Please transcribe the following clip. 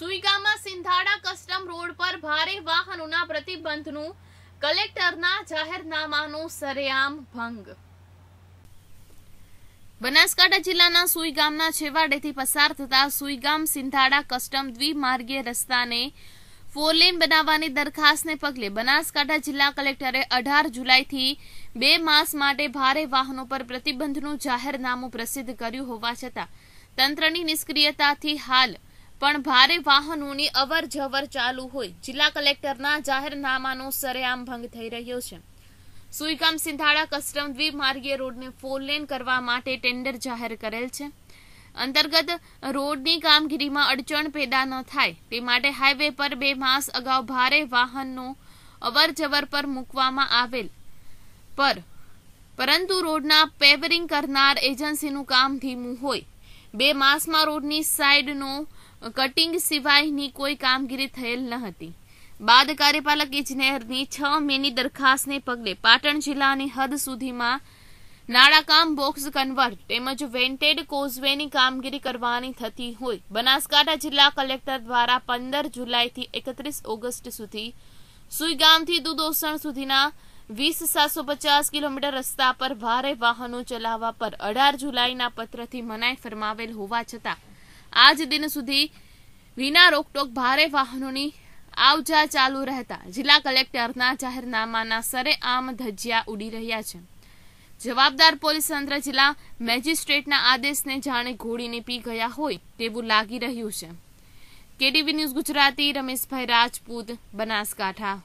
સુઈગામાં સિંધાડા custom road પર ભારે વાહનોના પ્રતિબંધનું કલેક્ટરના જાહેરનામાનો સરેઆમ ભંગ બનાસકાંઠા જિલ્લાના સુઈગામના છેવાડેથી પસાર થતા સુઈગામ સિંધાડા કસ્ટમ દ્વિમાર્ગીય રસ્તાને ફોર બનાવવાની દરખાસ્તને પગલે બનાસકાંઠા જિલ્લા કલેક્ટરે અઢાર જુલાઈથી બે માસ માટે ભારે વાહનો પર પ્રતિબંધનું જાહેરનામું પ્રસિદ્ધ કર્યું હોવા છતાં તંત્રની નિષ્ક્રિયતાથી હાલ પણ ભારે વાહનોની અવર જવર ચાલુ હોય જિલ્લા કલેક્ટરના જાહેરનામાનો સરેઆમ ભંગ થઈ રહ્યો છે સુઈગામ સિંધાડા કસ્ટમ દ્વિમાર્ગીય રોડને ફોર લેન કરવા માટે ટેન્ડર જાહેર કરેલ છે અંતર્ગત રોડની કામગીરીમાં અડચણ પેદા ન થાય તે માટે હાઈવે પર બે માસ અગાઉ ભારે વાહનો અવર જવર પર મૂકવામાં આવેલ પર પરંતુ રોડના પેવરિંગ કરનાર એજન્સીનું કામ ધીમું હોય બે માસમાં રોડની સાઇડનો કટિંગ સિવાયની કોઈ કામગીરી થયેલ ન હતી બાદ કાર્યપાલક ઇજનેરની છ મેની દરખાસ્તને પગલે પાટણ જિલ્લાની હદ સુધીમાં નાણાકામ બોક્સ કન્વર્ટ તેમજ વેન્ટેડ કોઝવેની કામગીરી કરવાની થતી હોય બનાસકાંઠા જિલ્લા કલેક્ટર દ્વારા પંદર જુલાઈથી એકત્રીસ ઓગસ્ટ સુધી સુઈગામથી દુધોસણ સુધીના વીસ સાતસો પચાસ કિલોમીટર રસ્તા પર ભારે વાહનો ચલાવવા પર અઢાર જુલાઈના પત્રથી મનાઈ ફરમાવેલ હોવા છતાં આજ દિન સુધી વિના રોકટોક ભારે વાહનોની આવજા ચાલુ રહેતા જિલ્લા કલેક્ટરના જાહેરનામાના સરે આમ ધજિયા ઉડી રહ્યા છે જવાબદાર પોલીસ તંત્ર જિલ્લા મેજિસ્ટ્રેટના આદેશને જાણે ઘોડીને પી ગયા હોય તેવું લાગી રહ્યું છે કેડીવી ન્યૂઝ ગુજરાતી રમેશભાઈ રાજપૂત બનાસકાંઠા